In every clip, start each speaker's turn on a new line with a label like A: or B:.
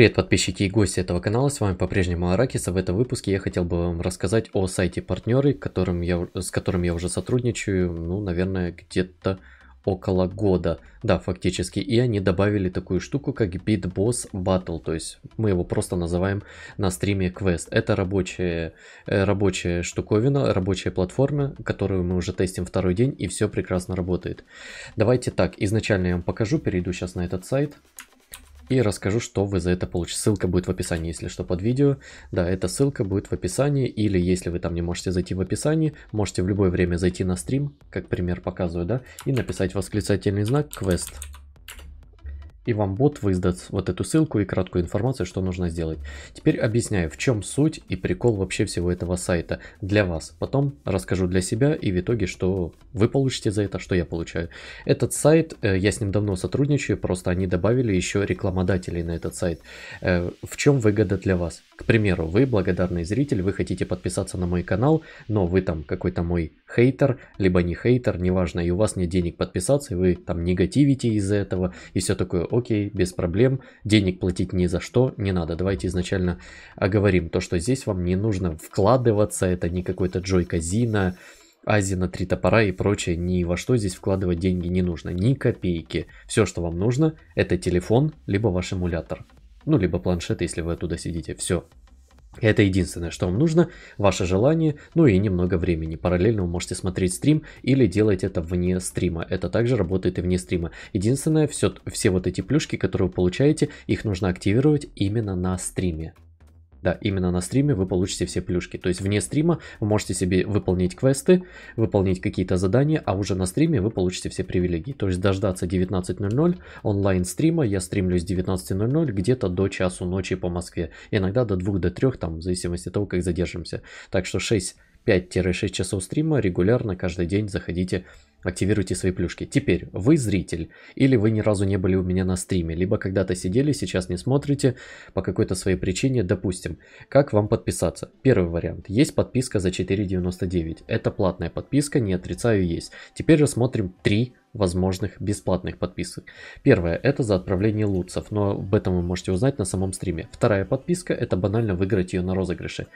A: Привет подписчики и гости этого канала, с вами по-прежнему Аракис, а в этом выпуске я хотел бы вам рассказать о сайте партнеры, которым я, с которым я уже сотрудничаю, ну, наверное, где-то около года. Да, фактически. И они добавили такую штуку, как BitBoss Battle. То есть мы его просто называем на стриме квест. Это рабочая, э, рабочая штуковина, рабочая платформа, которую мы уже тестим второй день, и все прекрасно работает. Давайте так, изначально я вам покажу, перейду сейчас на этот сайт и расскажу, что вы за это получите. Ссылка будет в описании, если что, под видео. Да, эта ссылка будет в описании, или если вы там не можете зайти в описании, можете в любое время зайти на стрим, как пример показываю, да, и написать восклицательный знак «Квест» и вам бот выдаст вот эту ссылку и краткую информацию, что нужно сделать. Теперь объясняю, в чем суть и прикол вообще всего этого сайта для вас. Потом расскажу для себя и в итоге, что вы получите за это, что я получаю. Этот сайт, э, я с ним давно сотрудничаю, просто они добавили еще рекламодателей на этот сайт. Э, в чем выгода для вас? К примеру, вы благодарный зритель, вы хотите подписаться на мой канал, но вы там какой-то мой хейтер, либо не хейтер, неважно, и у вас нет денег подписаться, и вы там негативите из-за этого, и все такое, окей, без проблем, денег платить ни за что не надо. Давайте изначально оговорим то, что здесь вам не нужно вкладываться, это не какой-то Джой казино, Азина, Три Топора и прочее, ни во что здесь вкладывать деньги не нужно, ни копейки. Все, что вам нужно, это телефон, либо ваш эмулятор ну либо планшет, если вы оттуда сидите, все. Это единственное, что вам нужно, ваше желание, ну и немного времени. Параллельно вы можете смотреть стрим или делать это вне стрима. Это также работает и вне стрима. Единственное, все, все вот эти плюшки, которые вы получаете, их нужно активировать именно на стриме. Да, именно на стриме вы получите все плюшки. То есть вне стрима вы можете себе выполнить квесты, выполнить какие-то задания, а уже на стриме вы получите все привилегии. То есть дождаться 19.00 онлайн стрима, я стримлю с 19.00 где-то до часу ночи по Москве. Иногда до 2 до 3, там, в зависимости от того, как задержимся. Так что 6 5-6 часов стрима регулярно каждый день заходите активируйте свои плюшки. Теперь вы зритель, или вы ни разу не были у меня на стриме, либо когда-то сидели, сейчас не смотрите по какой-то своей причине, допустим. Как вам подписаться? Первый вариант. Есть подписка за 4,99. Это платная подписка, не отрицаю, есть. Теперь рассмотрим три возможных бесплатных подписок. Первое – это за отправление лутцев, но об этом вы можете узнать на самом стриме. Вторая подписка – это банально выиграть ее на розыгрыше.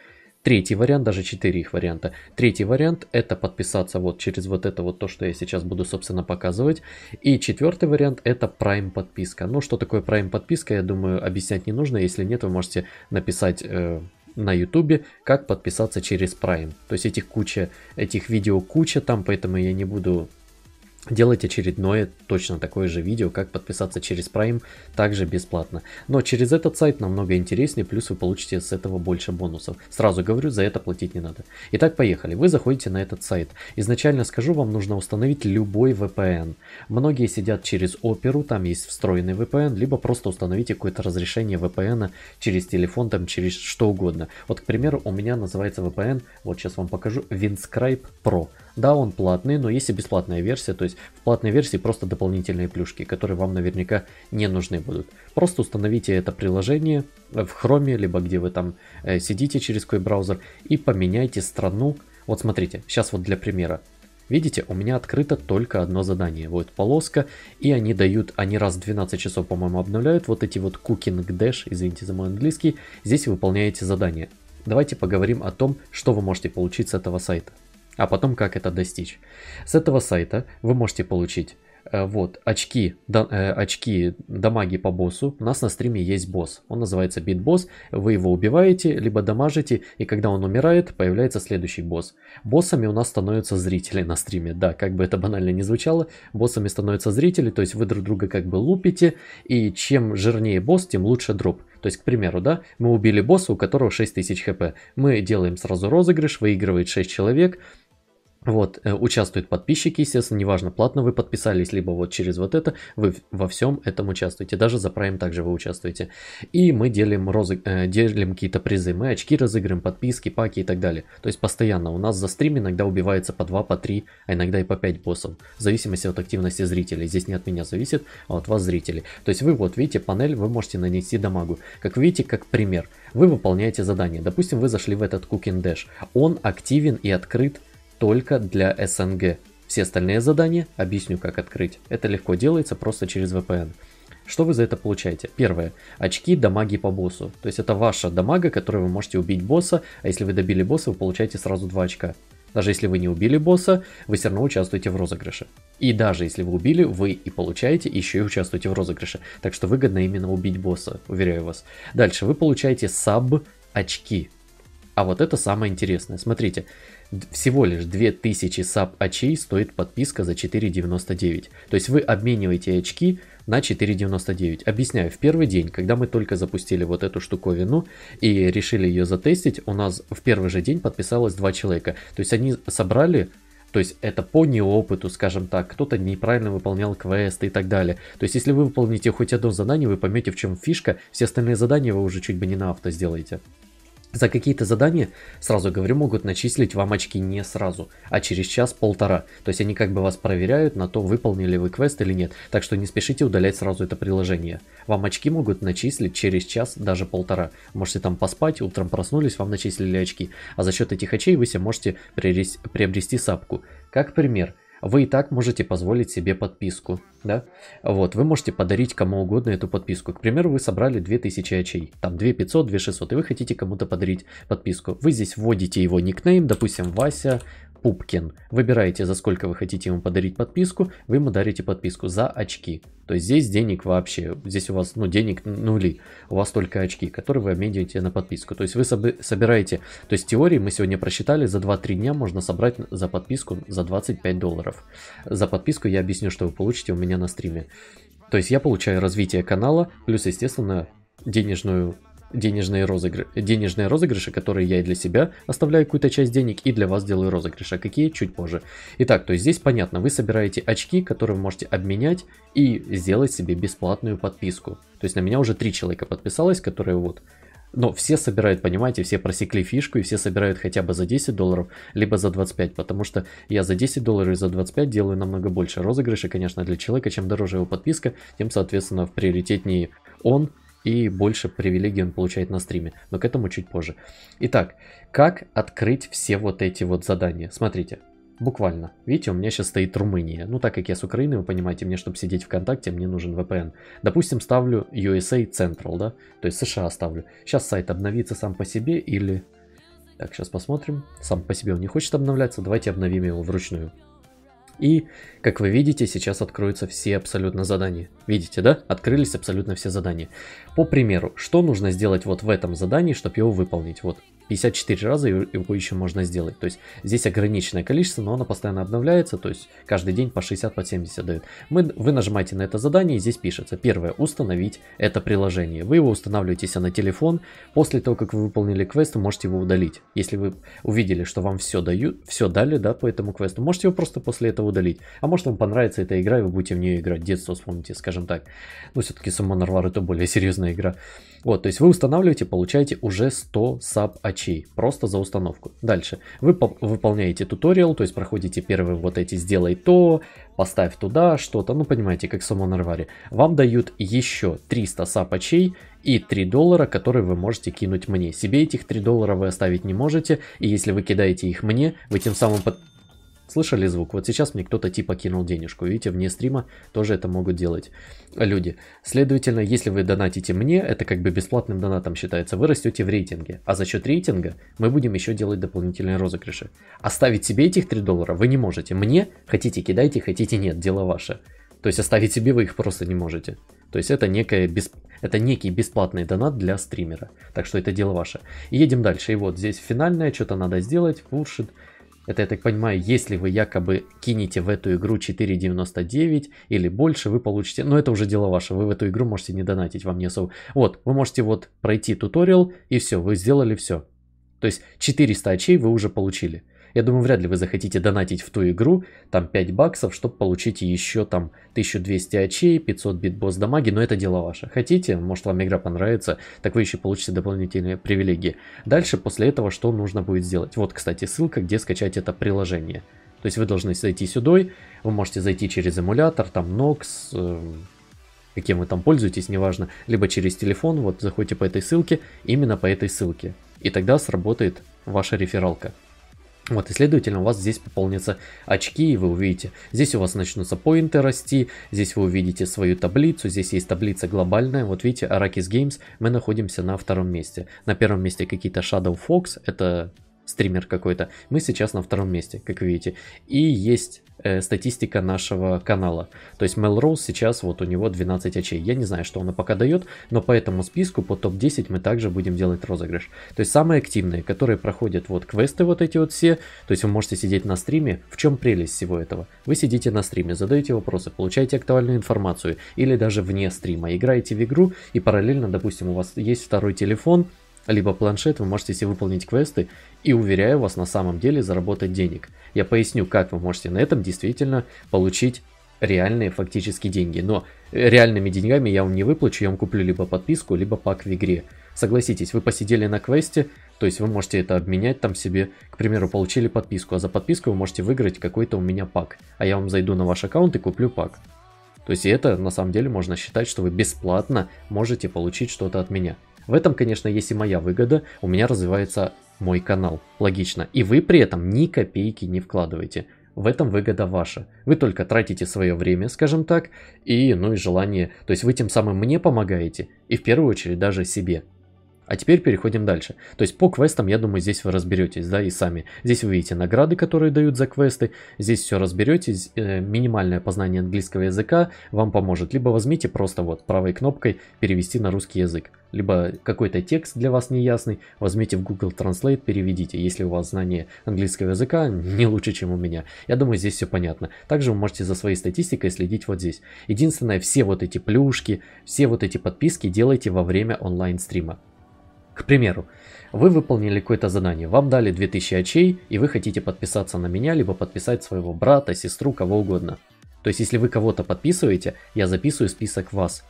A: Третий вариант, даже четыре их варианта. Третий вариант это подписаться вот через вот это вот то, что я сейчас буду, собственно, показывать. И четвертый вариант это Prime подписка. Ну, что такое Prime подписка, я думаю, объяснять не нужно. Если нет, вы можете написать э, на YouTube, как подписаться через Prime. То есть этих куча, этих видео куча там, поэтому я не буду делать очередное точно такое же видео, как подписаться через Prime, также бесплатно. Но через этот сайт намного интереснее, плюс вы получите с этого больше бонусов. Сразу говорю, за это платить не надо. Итак, поехали. Вы заходите на этот сайт. Изначально скажу, вам нужно установить любой VPN. Многие сидят через Оперу, там есть встроенный VPN, либо просто установите какое-то разрешение VPN -а через телефон, там через что угодно. Вот, к примеру, у меня называется VPN, вот сейчас вам покажу, Windscribe Pro. Да, он платный, но есть и бесплатная версия, то есть в платной версии просто дополнительные плюшки, которые вам наверняка не нужны будут. Просто установите это приложение в Chrome, либо где вы там э, сидите через какой браузер, и поменяйте страну. Вот смотрите, сейчас вот для примера. Видите, у меня открыто только одно задание. Вот полоска, и они дают, они раз в 12 часов, по-моему, обновляют вот эти вот cooking dash, извините за мой английский. Здесь выполняете задание. Давайте поговорим о том, что вы можете получить с этого сайта а потом как это достичь. С этого сайта вы можете получить э, вот, очки, да, э, очки дамаги по боссу. У нас на стриме есть босс. Он называется битбосс Вы его убиваете, либо дамажите, и когда он умирает, появляется следующий босс. Боссами у нас становятся зрители на стриме. Да, как бы это банально не звучало, боссами становятся зрители, то есть вы друг друга как бы лупите, и чем жирнее босс, тем лучше дроп. То есть, к примеру, да, мы убили босса, у которого 6000 хп. Мы делаем сразу розыгрыш, выигрывает 6 человек, вот, э, участвуют подписчики, естественно, неважно, платно вы подписались, либо вот через вот это, вы во всем этом участвуете, даже за Prime также вы участвуете. И мы делим, розы, э, делим какие-то призы, мы очки разыграем, подписки, паки и так далее. То есть постоянно у нас за стрим иногда убивается по 2, по 3, а иногда и по 5 боссов, в зависимости от активности зрителей. Здесь не от меня зависит, а от вас зрителей. То есть вы вот видите панель, вы можете нанести дамагу. Как видите, как пример, вы выполняете задание. Допустим, вы зашли в этот Cooking Dash, он активен и открыт только для СНГ. Все остальные задания объясню, как открыть. Это легко делается просто через VPN. Что вы за это получаете? Первое. Очки дамаги по боссу. То есть это ваша дамага, которую вы можете убить босса, а если вы добили босса, вы получаете сразу 2 очка. Даже если вы не убили босса, вы все равно участвуете в розыгрыше. И даже если вы убили, вы и получаете, еще и участвуете в розыгрыше. Так что выгодно именно убить босса, уверяю вас. Дальше вы получаете саб-очки. А вот это самое интересное. Смотрите, всего лишь 2000 саб очей стоит подписка за 4.99. То есть вы обмениваете очки на 4.99. Объясняю, в первый день, когда мы только запустили вот эту штуковину и решили ее затестить, у нас в первый же день подписалось два человека. То есть они собрали то есть это по неопыту, скажем так, кто-то неправильно выполнял квесты и так далее. То есть если вы выполните хоть одно задание, вы поймете в чем фишка, все остальные задания вы уже чуть бы не на авто сделаете. За какие-то задания, сразу говорю, могут начислить вам очки не сразу, а через час-полтора. То есть они как бы вас проверяют на то, выполнили вы квест или нет. Так что не спешите удалять сразу это приложение. Вам очки могут начислить через час, даже полтора. Можете там поспать, утром проснулись, вам начислили очки. А за счет этих очей вы себе можете приобрести сапку. Как пример, вы и так можете позволить себе подписку, да? Вот, вы можете подарить кому угодно эту подписку. К примеру, вы собрали 2000 очей, там 2500, 2600, и вы хотите кому-то подарить подписку. Вы здесь вводите его никнейм, допустим, Вася Пупкин. Выбираете, за сколько вы хотите ему подарить подписку, вы ему дарите подписку за очки. То есть здесь денег вообще, здесь у вас ну денег нули, у вас только очки, которые вы обмениваете на подписку. То есть вы собираете, то есть в теории мы сегодня просчитали, за 2-3 дня можно собрать за подписку за 25 долларов. За подписку я объясню, что вы получите у меня на стриме. То есть я получаю развитие канала, плюс, естественно, денежную денежные, розыгры... денежные розыгрыши, которые я и для себя оставляю какую-то часть денег, и для вас делаю розыгрыши. А какие? Чуть позже. Итак, то есть здесь понятно, вы собираете очки, которые вы можете обменять и сделать себе бесплатную подписку. То есть на меня уже три человека подписалось, которые вот но все собирают, понимаете, все просекли фишку и все собирают хотя бы за 10 долларов, либо за 25, потому что я за 10 долларов и за 25 делаю намного больше розыгрышей, конечно, для человека, чем дороже его подписка, тем, соответственно, в приоритетнее он, и больше привилегий он получает на стриме. Но к этому чуть позже. Итак, как открыть все вот эти вот задания? Смотрите, буквально. Видите, у меня сейчас стоит Румыния. Ну, так как я с Украины, вы понимаете, мне, чтобы сидеть ВКонтакте, мне нужен VPN. Допустим, ставлю USA Central, да? То есть США ставлю. Сейчас сайт обновится сам по себе или... Так, сейчас посмотрим. Сам по себе он не хочет обновляться. Давайте обновим его вручную. И, как вы видите, сейчас откроются все абсолютно задания. Видите, да? Открылись абсолютно все задания. По примеру, что нужно сделать вот в этом задании, чтобы его выполнить? Вот 54 раза его еще можно сделать. То есть здесь ограниченное количество, но оно постоянно обновляется. То есть каждый день по 60, по 70 дает. Мы, вы нажимаете на это задание и здесь пишется. Первое. Установить это приложение. Вы его устанавливаете на телефон. После того, как вы выполнили квест, вы можете его удалить. Если вы увидели, что вам все, дают, все дали да, по этому квесту, можете его просто после этого удалить. А может вам понравится эта игра и вы будете в нее играть. Детство вспомните, скажем так. ну все-таки Summon Warrior это более серьезная игра. Вот, то есть вы устанавливаете, получаете уже 100 саб-очей просто за установку. Дальше. Вы выполняете туториал, то есть проходите первые вот эти «сделай то», «поставь туда», что-то, ну понимаете, как в Summoner Вам дают еще 300 саб-очей и 3 доллара, которые вы можете кинуть мне. Себе этих 3 доллара вы оставить не можете, и если вы кидаете их мне, вы тем самым подписываете Слышали звук? Вот сейчас мне кто-то типа кинул денежку. Видите, вне стрима тоже это могут делать люди. Следовательно, если вы донатите мне, это как бы бесплатным донатом считается, вы растете в рейтинге. А за счет рейтинга мы будем еще делать дополнительные розыгрыши. Оставить себе этих 3 доллара вы не можете. Мне хотите кидайте, хотите нет, дело ваше. То есть оставить себе вы их просто не можете. То есть это, некое бес... это некий бесплатный донат для стримера. Так что это дело ваше. Едем дальше. И вот здесь финальное, что-то надо сделать. Пушит. Bullshit это, я так понимаю, если вы якобы кинете в эту игру 4.99 или больше, вы получите... Но это уже дело ваше, вы в эту игру можете не донатить, вам не особо... Вот, вы можете вот пройти туториал, и все, вы сделали все. То есть 400 очей вы уже получили. Я думаю, вряд ли вы захотите донатить в ту игру, там 5 баксов, чтобы получить еще там 1200 очей, 500 битбосс дамаги, но это дело ваше. Хотите, может вам игра понравится, так вы еще получите дополнительные привилегии. Дальше после этого что нужно будет сделать? Вот, кстати, ссылка, где скачать это приложение. То есть вы должны зайти сюда, вы можете зайти через эмулятор, там Nox, эм, каким вы там пользуетесь, неважно, либо через телефон, вот заходите по этой ссылке, именно по этой ссылке. И тогда сработает ваша рефералка. Вот, и следовательно, у вас здесь пополнятся очки, и вы увидите, здесь у вас начнутся поинты расти, здесь вы увидите свою таблицу, здесь есть таблица глобальная, вот видите, Arrakis Games, мы находимся на втором месте. На первом месте какие-то Shadow Fox, это стример какой-то. Мы сейчас на втором месте, как видите. И есть э, статистика нашего канала. То есть Melrose сейчас вот у него 12 очей. Я не знаю, что она пока дает, но по этому списку, по топ-10 мы также будем делать розыгрыш. То есть самые активные, которые проходят вот квесты вот эти вот все. То есть вы можете сидеть на стриме. В чем прелесть всего этого? Вы сидите на стриме, задаете вопросы, получаете актуальную информацию или даже вне стрима. Играете в игру и параллельно, допустим, у вас есть второй телефон, либо планшет вы можете себе выполнить квесты и, уверяю вас, на самом деле заработать денег. Я поясню, как вы можете на этом действительно получить реальные фактически деньги. Но реальными деньгами я вам не выплачу, я вам куплю либо подписку, либо пак в игре. Согласитесь, вы посидели на квесте, то есть вы можете это обменять там себе, к примеру, получили подписку, а за подписку вы можете выиграть какой-то у меня пак, а я вам зайду на ваш аккаунт и куплю пак. То есть это на самом деле можно считать, что вы бесплатно можете получить что-то от меня. В этом, конечно, есть и моя выгода. У меня развивается мой канал. Логично. И вы при этом ни копейки не вкладываете. В этом выгода ваша. Вы только тратите свое время, скажем так, и, ну и желание. То есть вы тем самым мне помогаете, и в первую очередь даже себе. А теперь переходим дальше. То есть по квестам, я думаю, здесь вы разберетесь, да, и сами. Здесь вы видите награды, которые дают за квесты. Здесь все разберетесь. Э, минимальное познание английского языка вам поможет. Либо возьмите просто вот правой кнопкой перевести на русский язык. Либо какой-то текст для вас неясный, возьмите в Google Translate, переведите. Если у вас знание английского языка не лучше, чем у меня. Я думаю, здесь все понятно. Также вы можете за своей статистикой следить вот здесь. Единственное, все вот эти плюшки, все вот эти подписки делайте во время онлайн-стрима. К примеру, вы выполнили какое-то задание, вам дали 2000 очей, и вы хотите подписаться на меня, либо подписать своего брата, сестру, кого угодно. То есть, если вы кого-то подписываете, я записываю список вас.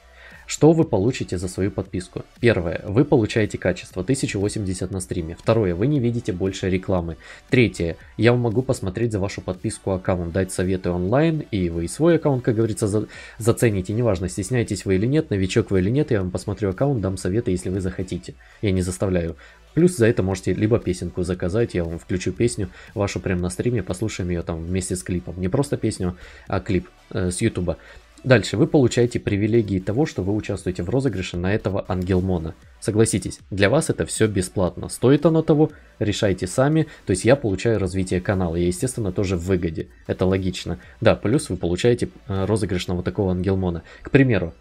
A: Что вы получите за свою подписку? Первое. Вы получаете качество 1080 на стриме. Второе. Вы не видите больше рекламы. Третье. Я могу посмотреть за вашу подписку аккаунт, дать советы онлайн, и вы и свой аккаунт, как говорится, за... зацените. Неважно, стесняетесь вы или нет, новичок вы или нет, я вам посмотрю аккаунт, дам советы, если вы захотите. Я не заставляю. Плюс за это можете либо песенку заказать, я вам включу песню вашу прямо на стриме, послушаем ее там вместе с клипом. Не просто песню, а клип э, с ютуба. Дальше вы получаете привилегии того, что вы участвуете в розыгрыше на этого ангелмона. Согласитесь, для вас это все бесплатно. Стоит оно того, решайте сами. То есть я получаю развитие канала, я естественно тоже в выгоде. Это логично. Да, плюс вы получаете э, розыгрышного вот такого ангелмона. К примеру,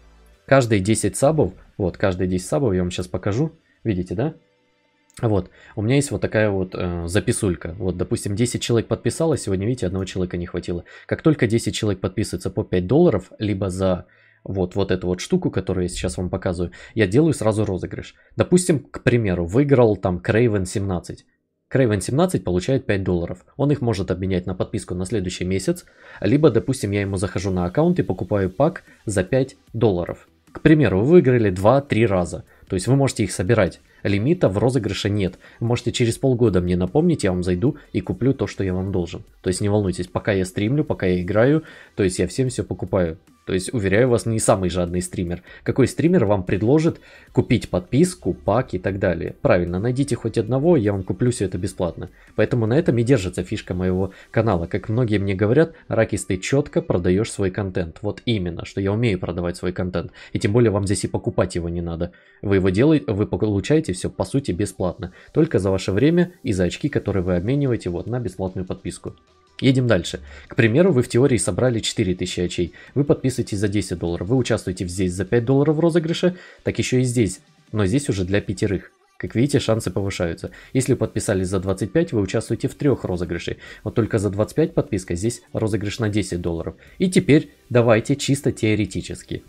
A: каждые 10 сабов, вот каждые 10 сабов я вам сейчас покажу. Видите, да? Вот, у меня есть вот такая вот э, записулька. Вот, допустим, 10 человек подписалось, сегодня, видите, одного человека не хватило. Как только 10 человек подписывается по 5 долларов, либо за вот, вот эту вот штуку, которую я сейчас вам показываю, я делаю сразу розыгрыш. Допустим, к примеру, выиграл там Craven 17. Craven 17 получает 5 долларов. Он их может обменять на подписку на следующий месяц, либо, допустим, я ему захожу на аккаунт и покупаю пак за 5 долларов. К примеру, вы выиграли 2-3 раза. То есть вы можете их собирать лимита в розыгрыше нет. можете через полгода мне напомнить, я вам зайду и куплю то, что я вам должен. То есть не волнуйтесь, пока я стримлю, пока я играю, то есть я всем все покупаю. То есть, уверяю вас, не самый жадный стример. Какой стример вам предложит купить подписку, пак и так далее? Правильно, найдите хоть одного, я вам куплю все это бесплатно. Поэтому на этом и держится фишка моего канала. Как многие мне говорят, Ракис, ты четко продаешь свой контент. Вот именно, что я умею продавать свой контент. И тем более вам здесь и покупать его не надо. Вы его делаете, вы получаете все по сути бесплатно. Только за ваше время и за очки, которые вы обмениваете вот на бесплатную подписку. Едем дальше. К примеру, вы в теории собрали 4000 очей. Вы подписываетесь за 10 долларов. Вы участвуете здесь за 5 долларов в розыгрыше, так еще и здесь. Но здесь уже для пятерых. Как видите, шансы повышаются. Если вы подписались за 25, вы участвуете в трех розыгрышей. Вот только за 25 подписка здесь розыгрыш на 10 долларов. И теперь давайте чисто теоретически.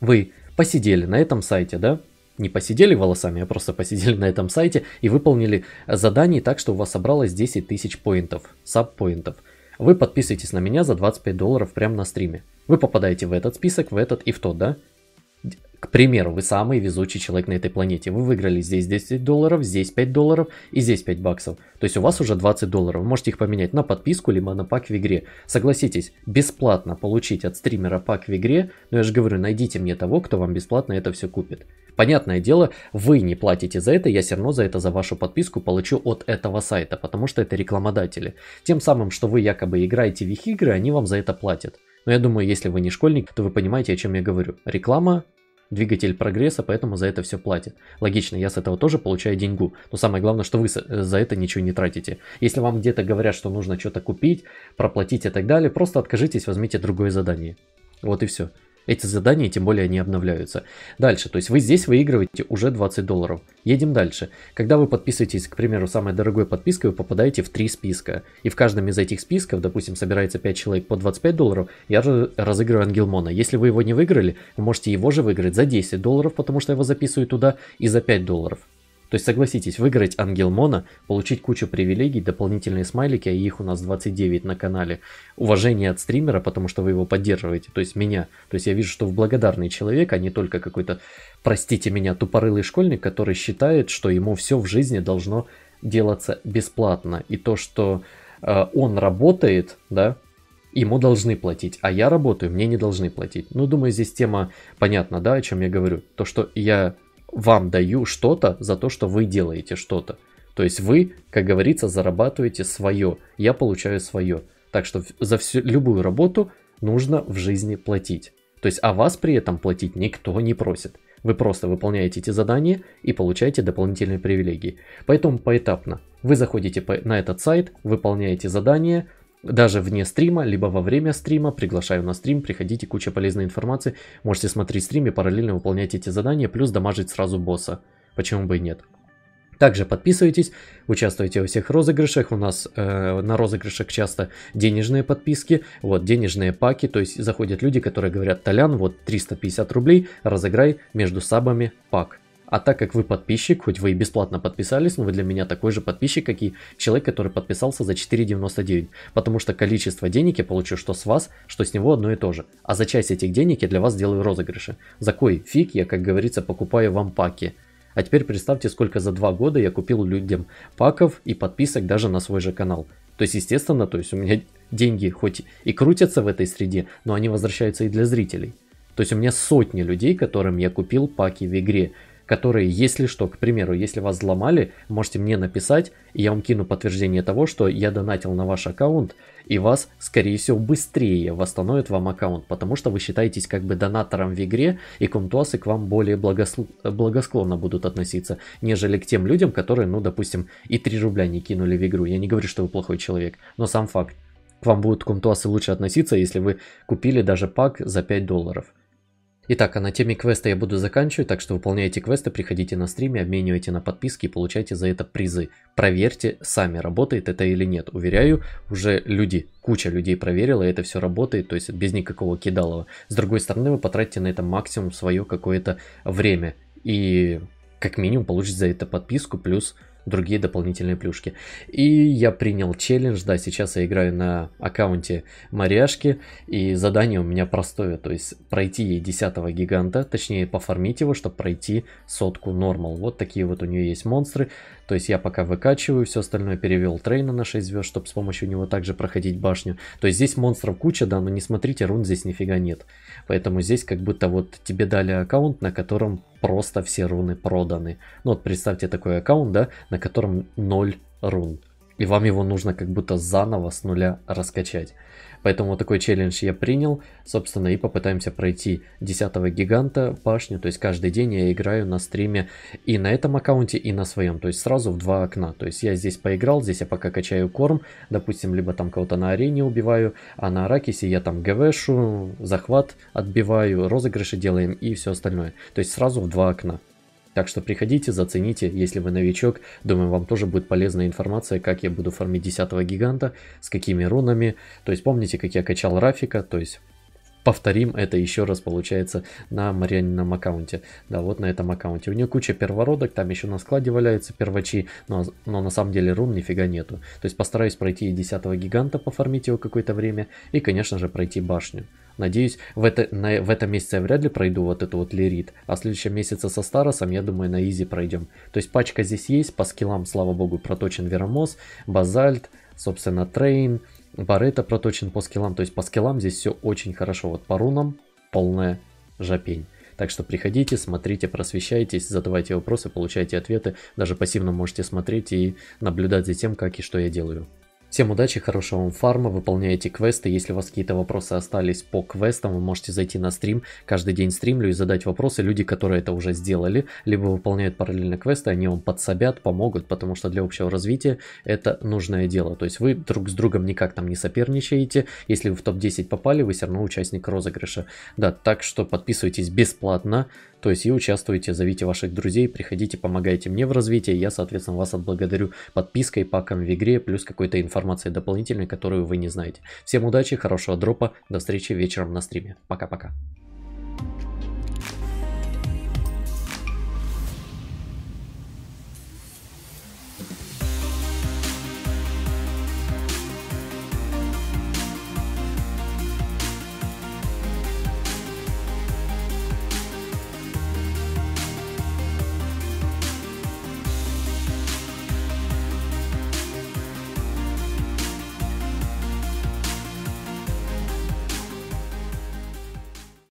A: Вы посидели на этом сайте, да? не посидели волосами, а просто посидели на этом сайте и выполнили задание так, что у вас собралось 10 тысяч поинтов, саб-поинтов. Вы подписываетесь на меня за 25 долларов прямо на стриме. Вы попадаете в этот список, в этот и в тот, да? К примеру, вы самый везучий человек на этой планете. Вы выиграли здесь 10 долларов, здесь 5 долларов и здесь 5 баксов. То есть у вас уже 20 долларов. Вы можете их поменять на подписку, либо на пак в игре. Согласитесь, бесплатно получить от стримера пак в игре, но я же говорю, найдите мне того, кто вам бесплатно это все купит. Понятное дело, вы не платите за это, я все равно за это, за вашу подписку получу от этого сайта, потому что это рекламодатели. Тем самым, что вы якобы играете в их игры, они вам за это платят. Но я думаю, если вы не школьник, то вы понимаете, о чем я говорю. Реклама двигатель прогресса, поэтому за это все платит. Логично, я с этого тоже получаю деньгу. Но самое главное, что вы э, за это ничего не тратите. Если вам где-то говорят, что нужно что-то купить, проплатить и так далее, просто откажитесь, возьмите другое задание. Вот и все. Эти задания, тем более, они обновляются. Дальше, то есть вы здесь выигрываете уже 20 долларов. Едем дальше. Когда вы подписываетесь, к примеру, самой дорогой подпиской, вы попадаете в три списка. И в каждом из этих списков, допустим, собирается 5 человек по 25 долларов, я разыгрываю Ангелмона. Если вы его не выиграли, вы можете его же выиграть за 10 долларов, потому что я его записываю туда, и за 5 долларов. То есть согласитесь, выиграть Ангел Мона, получить кучу привилегий, дополнительные смайлики, а их у нас 29 на канале, уважение от стримера, потому что вы его поддерживаете, то есть меня. То есть я вижу, что в благодарный человек, а не только какой-то, простите меня, тупорылый школьник, который считает, что ему все в жизни должно делаться бесплатно. И то, что э, он работает, да, ему должны платить, а я работаю, мне не должны платить. Ну, думаю, здесь тема понятна, да, о чем я говорю. То, что я вам даю что-то за то, что вы делаете что-то. То есть вы, как говорится, зарабатываете свое, я получаю свое. Так что за всю, любую работу нужно в жизни платить. То есть, а вас при этом платить никто не просит. Вы просто выполняете эти задания и получаете дополнительные привилегии. Поэтому поэтапно. Вы заходите на этот сайт, выполняете задания, даже вне стрима, либо во время стрима. Приглашаю на стрим, приходите, куча полезной информации. Можете смотреть стрим и параллельно выполнять эти задания, плюс дамажить сразу босса. Почему бы и нет. Также подписывайтесь, участвуйте во всех розыгрышах. У нас э, на розыгрышах часто денежные подписки, вот денежные паки. То есть заходят люди, которые говорят, Толян, вот 350 рублей, разыграй между сабами пак. А так как вы подписчик, хоть вы и бесплатно подписались, но вы для меня такой же подписчик, как и человек, который подписался за 4.99. Потому что количество денег я получу что с вас, что с него одно и то же. А за часть этих денег я для вас делаю розыгрыши. За кой фиг я, как говорится, покупаю вам паки. А теперь представьте, сколько за два года я купил людям паков и подписок даже на свой же канал. То есть, естественно, то есть у меня деньги хоть и крутятся в этой среде, но они возвращаются и для зрителей. То есть у меня сотни людей, которым я купил паки в игре которые, если что, к примеру, если вас взломали, можете мне написать, и я вам кину подтверждение того, что я донатил на ваш аккаунт, и вас, скорее всего, быстрее восстановит вам аккаунт, потому что вы считаетесь как бы донатором в игре, и комтуасы к вам более благосл... благосклонно будут относиться, нежели к тем людям, которые, ну, допустим, и 3 рубля не кинули в игру. Я не говорю, что вы плохой человек, но сам факт. К вам будут комтуасы лучше относиться, если вы купили даже пак за 5 долларов. Итак, а на теме квеста я буду заканчивать, так что выполняйте квесты, приходите на стриме, обменивайте на подписки и получайте за это призы. Проверьте сами, работает это или нет. Уверяю, уже люди, куча людей проверила, и это все работает, то есть без никакого кидалова. С другой стороны, вы потратите на это максимум свое какое-то время. И как минимум получите за это подписку плюс другие дополнительные плюшки. И я принял челлендж, да, сейчас я играю на аккаунте Моряшки, и задание у меня простое, то есть пройти ей 10 гиганта, точнее пофармить его, чтобы пройти сотку нормал. Вот такие вот у нее есть монстры, то есть я пока выкачиваю, все остальное перевел трейна на 6 звезд, чтобы с помощью него также проходить башню. То есть здесь монстров куча, да, но не смотрите, рун здесь нифига нет. Поэтому здесь как будто вот тебе дали аккаунт, на котором просто все руны проданы. Ну вот представьте такой аккаунт, да, на котором 0 рун. И вам его нужно как будто заново с нуля раскачать. Поэтому такой челлендж я принял, собственно, и попытаемся пройти 10 гиганта пашню то есть каждый день я играю на стриме и на этом аккаунте, и на своем, то есть сразу в два окна. То есть я здесь поиграл, здесь я пока качаю корм, допустим, либо там кого-то на арене убиваю, а на Аракисе я там ГВшу, захват отбиваю, розыгрыши делаем и все остальное. То есть сразу в два окна. Так что приходите, зацените, если вы новичок. Думаю, вам тоже будет полезная информация, как я буду фармить 10 гиганта, с какими рунами. То есть помните, как я качал Рафика, то есть повторим это еще раз, получается, на Марианином аккаунте. Да, вот на этом аккаунте. У нее куча первородок, там еще на складе валяются первачи, но, но на самом деле рун нифига нету. То есть постараюсь пройти 10 гиганта, пофармить его какое-то время, и, конечно же, пройти башню. Надеюсь, в, это, на, в этом месяце я вряд ли пройду вот эту вот лирит, а в следующем месяце со Старосом, я думаю, на изи пройдем. То есть пачка здесь есть, по скиллам, слава богу, проточен Веромоз, Базальт, собственно, Трейн, Баррета проточен по скиллам, то есть по скиллам здесь все очень хорошо. Вот по рунам полная жопень. Так что приходите, смотрите, просвещайтесь, задавайте вопросы, получайте ответы. Даже пассивно можете смотреть и наблюдать за тем, как и что я делаю. Всем удачи, хорошего вам фарма, выполняйте квесты. Если у вас какие-то вопросы остались по квестам, вы можете зайти на стрим. Каждый день стримлю и задать вопросы. Люди, которые это уже сделали, либо выполняют параллельно квесты, они вам подсобят, помогут, потому что для общего развития это нужное дело. То есть вы друг с другом никак там не соперничаете. Если вы в топ-10 попали, вы все равно участник розыгрыша. Да, так что подписывайтесь бесплатно. То есть и участвуйте, зовите ваших друзей, приходите, помогайте мне в развитии. Я, соответственно, вас отблагодарю подпиской, паком в игре, плюс какой-то информацией дополнительной, которую вы не знаете. Всем удачи, хорошего дропа, до встречи вечером на стриме. Пока-пока.